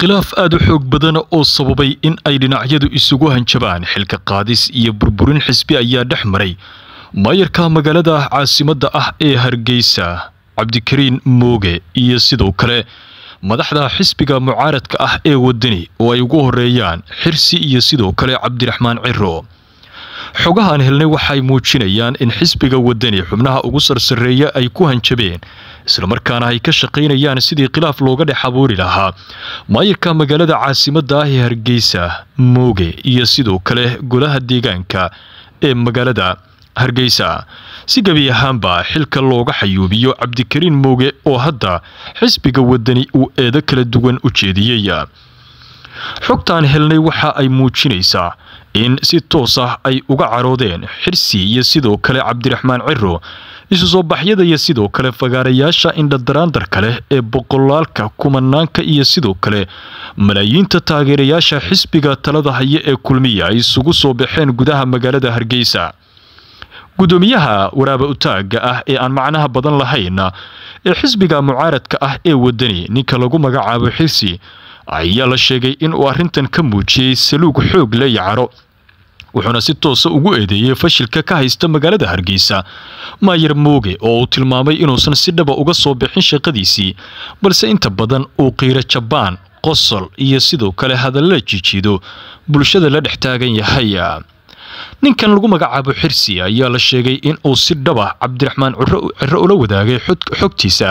khilaaf aad u xoog badana oo sababay in ay dhinacyadu isugu hanjabaan xilka qaadis iyo burburin xisbi ayaa dhex maray maayarka magaalada caasimadda ah ee hargeysa cabdikariin mooge iyo sidoo kale madaxda xisbiga mucaaradka ah ee wadani oo ay ugu horeeyaan xirsi iyo sidoo kale cabdiraxmaan ciro xogahaan helnay waxay muujinayaan in xisbiga wadani xubnaha ugu sarsareeya ay ku hanjabeen isla markaana ay ka shaqaynayaan sidii khilaaf looga dhex abuuri lahaa maayirka magaalada caasimada ah ee hargeysa mooge iyo sidoo kale golaha deegaanka ee magaalada hargeysa si gebi ahaanba xilka looga xayuubiyo cabdikariin mooge oo hadda xisbiga wadani uu eedo kala duwan u jeediyey xogtaan helnay waxa ay muujinaysaa in si toos ah ay uga caroodeen xirsi iyo sidoo kale cabdiraxmaan ciro isu soo baxyada iyo sidoo kale fagaarayaasha indhadaraandarka leh ee boqolaalka kumanaanka iyo sidoo kale malaayiinta taageerayaasha xisbiga talada haya ee kulmiya ay isugu soo baxeen gudaha magaalada hargeysa gudoomiyaha waraaba utaaga ah ee aan macnaha badan lahayn ee xisbiga mucaaradka ah ee wadani ninka lagu magacaabo xirsi ayaa la sheegay inuu arrintan ka muujiyey saluug xoog leeya caro wuxuuna si toosa ugu eedeeyey fashilka ka haysta magaalada hargeysa maayar mooge oo uu tilmaamay inuusan si dhaba uga soo bixin shaqadiisii balse inta badan uu qiiro jabaan qosol iyo sidoo kale hadallada jiijiido bulshada la dhex taagan yahay ninkan lagu magacaabo xirsi ayaa la sheegay in uu si dhaba cabdiraxmaan cirre ula wadaagay xogtiisa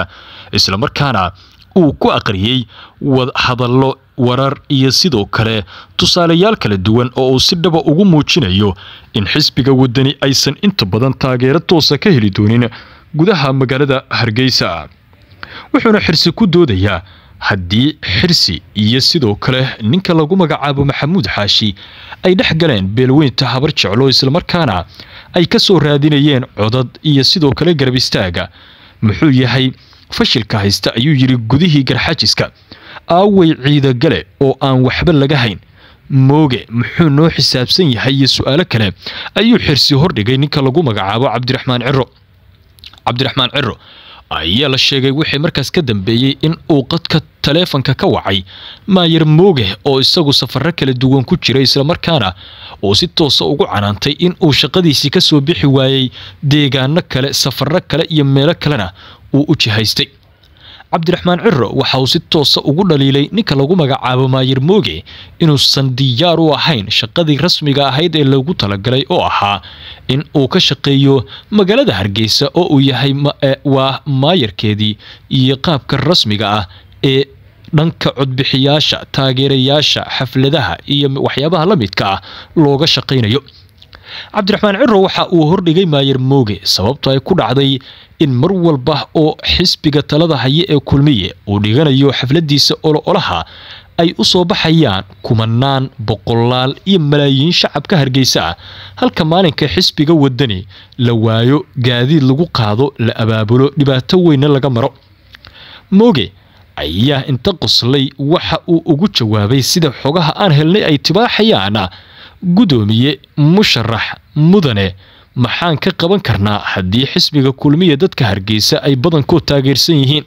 islamarkaana uu ku aqriyey hadallo warar iyo sidoo kale tusaalayaal kala duwan oo uu si dhaba ugu muujinayo in xisbiga waddani aysan inta badan taageero toosa ka heli doonin gudaha magaalada hargeysa wuxuuna xirsi ku doodayaa haddii xirsi iyo sidoo kale ninka lagu magacaabo maxamuud xaashi ay dhex galeen beelweynta habar jeclo islamarkaana ay ka soo raadinayeen codad iyo sidoo kale garab istaaga muxuu yahay fashilka haysta ayuu yidhi gudihii garxaajiska aaway ciida gale oo aan waxba laga hayn mooge muxuu noo xisaabsan yahay iyo su-aalo kale ayuu xirsi hordhigay ninka lagu magacaabo cabdiraxmaan ciro cabdiraxmaan ciro ayaa la sheegay wixii markaas ka dambeeyey in uu qadka taleefanka ka wacay maayar mooge oo isagu safaro kala duwan ku jiray islamarkaana uu si toosa ugu canaantay in uu shaqadiisii kasoo bixi waayey deegaano kale safaro kale iyo meelo kalena uu u jihaystay cabdiraxmaan ciro waxa uu si toosa ugu dhaliilay ninka lagu magacaabo maayir mooge inuusan diyaar u ahayn shaqadii rasmiga ahayd ee lagu talagalay oo ahaa in uu ka shaqeeyo magaalada hargeysa oo uu yahay e, waa maayarkeedii iyo qaabka rasmiga ah ee dhanka codbixiyaasha taageerayaasha xafladaha iyo waxyaabaha la midka ah looga shaqaynayo cabdiraxmaan ciro waxa uu hordhigay maayar mooge sababto ay ku dhacday in mar walba oo xisbiga talada haye ee kulmiye uu dhiganayo xafladiisa olo-olaha ay u soo baxayaan kumanaan boqolaal iyo malaayiin shacabka hargeysa ah halka maalinka xisbiga wadani la waayo gaadiid lagu qaado la abaabulo dhibaato weynna laga maro mooge ayaa inta qoslay waxa uu ugu jawaabay sida xogaha aan helnay ay tibaaxayaan gudoomiye musharax mudane maxaan ka qaban karnaa haddii xisbiga kulmiya dadka hargeysa ay badankood taageersan yihiin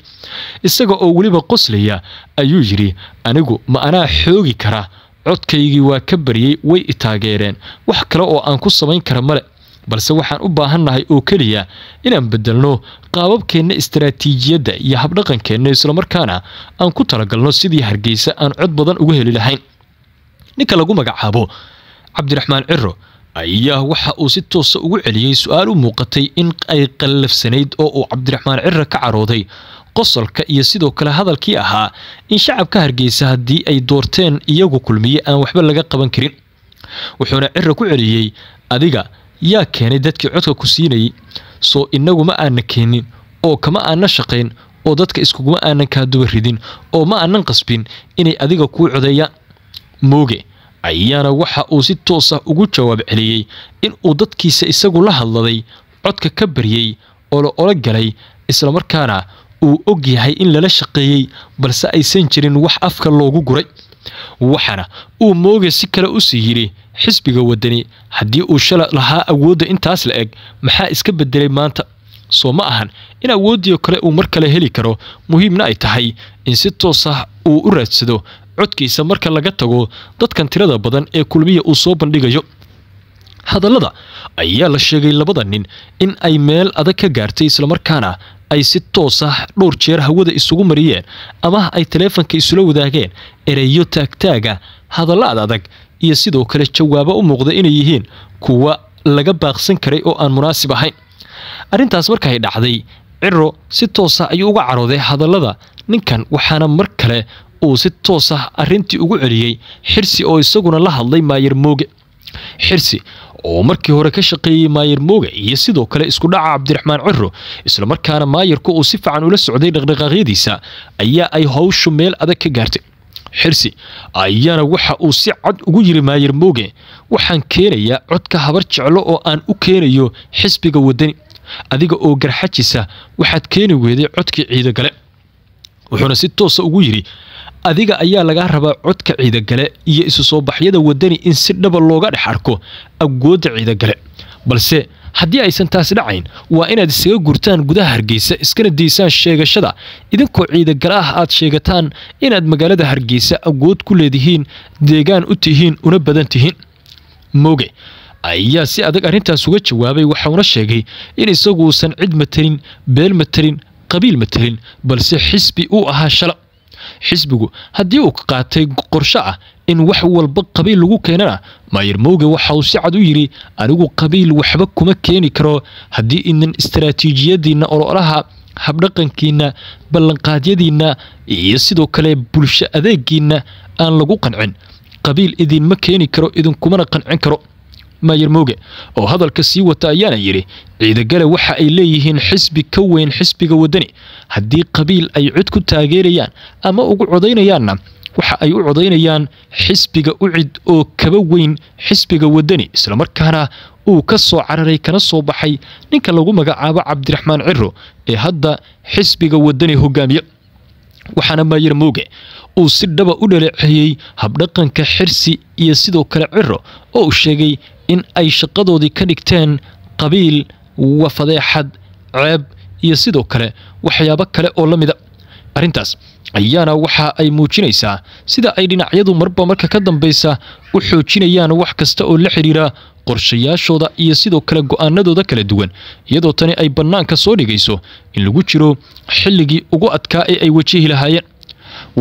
isaga oo weliba qoslaya ayuu yidhi anigu ma anaa xoogi kara codkaygii waa ka baryey way i taageereen wax kale oo aan ku samayn kara male balse waxaan u baahannahay oo keliya inaan bedelno qaababkeenna istaraatiijiyadda iyo habdhaqankeenna islamarkaana aan ku talagalno sidii hargeysa aan cod badan uga heli lahayn ninka lagu magacaabo cabdiraxmaan ciro ayaa waxa uu si toosa ah ugu celiyey su-aal u muuqatay in ay qallafsanayd oo uu cabdiraxmaan ciro ka carooday qosolka iyo sidoo kale hadalkii ahaa in shacabka hargeysa haddii ay doorteen iyagu kulmiye aan waxba laga qaban karin wuxuuna ciro ku celiyey adiga yaa keenay dadkii codka ku siinayay soo inaguma aana keenin oo kama aana shaqayn oo dadka iskuguma aanan kaa duba ridin oo ma aanan qasbin inay adiga kuu codeeyaan mooge ayaana waxa uu si toos ah ugu jawaab celiyey in uu dadkiisa isagu la hadladay codka ka baryey oo la olo galay islamarkaana uu og yahay in lala shaqeeyey balse aysan jirin wax afka loogu guray waxaana uu mooge si kale usii yidhi xisbiga wadani haddii uu shala lahaa awoodda intaas la eg maxaa iska bedelay maanta soo ma ahan in awooddii kale uu mar kale heli karo muhiimna ay tahay in si toos ah uu u raadsado codkiisa marka laga tago dadkan tirada badan ee kulmiya uu soo bandhigayo hadallada ayaa la sheegay labada nin in ay meel adag ka gaartay islamarkaana ay si toos ah dhowr jeer hawada isugu mariyeen ama ay taleefanka isula wadaageen ereyo taagtaaga hadallaad adag iyo sidoo kale jawaabo u muuqda inay yihiin kuwa laga baaqsan karay oo aan munaasib ahayn arrintaas markaay dhacday ciro si toosa ah ayuu uga carooday hadallada ninkan waxaana mar kale uu si toos ah arrintii ugu celiyey xirsi oo isaguna la hadlay maayar mooge xirsi oo markii hore ka shaqeeyey maayar mooge iyo sidoo kale isku dhaca cabdiraxmaan isla markaana maayarku uu si fiican ula socday dhaqdhaqaaqyadiisa ayaa ay howshu meel adag ka gaartay xirsi ayaana waxa uu si cad ugu yiri maayar mooge waxaan keenayaa codka habar jeclo oo aan u keenayo xisbiga wadani adiga oo garxajisa waxaad keeni weyday codkii ciido gale wuxuuna si toosa ah ugu yidhi adiga ayaa lagaa rabaa codka ciidagale iyo isu soo baxyada wadani in si dhaba looga dhex arko agoodda ciidagale balse haddii aysan taasi dhacayn waa inaad isaga gurtaan gudaha hargeysa iskana daysaan sheegashada idinkoo ciidagale ah aad sheegataan inaad magaalada hargeysa awood ku leedihiin deegaan u tihiin una badan tihiin mooge ayaa si adag arrintaas uga jawaabay waxauna sheegay in isagu uusan cid matelin beel matelin qabiil matelin balse xisbi uu ahaa shalab xisbigu haddii uu ka qaatay qorsho ah in wax walba qabiil lagu keenana maayir mowge waxa uu si cad u yidhi anigu qabiil waxba kuma keeni karo haddii inan istaraatiijiyadiinna ololaha habdhaqankiinna ballanqaadyadiinna iyo sidoo kale bulsho adeegiinna aan lagu qancin qabiil idinma keeni karo idinkumana qancin karo maayar mooge oo hadalka sii wata ayaana yidhi ciidagale waxa ay leeyihiin xisbi ka weyn xisbiga waddani haddii qabiil ay cid ku taageerayaan ama ugu codaynayaanna waxa ay u codaynayaan xisbiga ucid oo kaba weyn xisbiga waddani islamarkaana uu ka soo cararay kana soo baxay ninka lagu magacaabo cabdiraxmaan ciro ee hadda xisbiga waddani hogaamiya waxaana maayar muuge uu si dhaba u dhaleeceeyey habdhaqanka xirsi iyo sidoo kale ciro oo uu sheegay in ay shaqadoodii ka dhigteen qabiil wafadeexad ceeb iyo sidoo kale waxyaabo kale oo la mida arrintaas ayaana waxa ay muujinaysaa sida ay dhinacyadu marba marka ka dambaysa u xoojinayaan wax kasta oo la xidhiira qorshayaashooda iyo sidoo kale go'aanadooda kala duwan iyadoo tani ay bannaanka soo dhigayso in lagu jiro xilligii ugu adkaa ee ay wajihi lahaayeen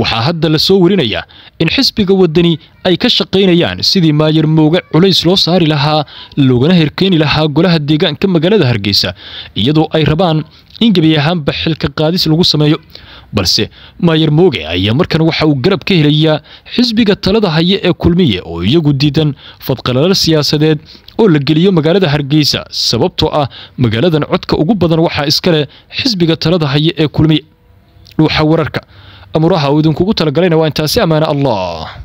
waxaa hadda la soo warinayaa in xisbiga waddani ay ka shaqaynayaan sidii maayar mooge culays loo saari lahaa loogana herkeeni lahaa golaha deegaanka magaalada hargeysa iyadoo ay rabaan in gebi ahaanba xilka qaadis lagu sameeyo balse maayar mooge ayaa markan waxa uu garab ka helayaa xisbiga talada haya ee kulmiye oo iyagu diidan fadqalalo siyaasadeed oo la geliyo magaalada hargeysa sababtoo ah magaaladan codka ugu badan waxaa iska leh xisbiga talada haya ee kulmiye dhuuxa wararka amuraha uu idinkugu talagalayna waa intaasi ammaana allah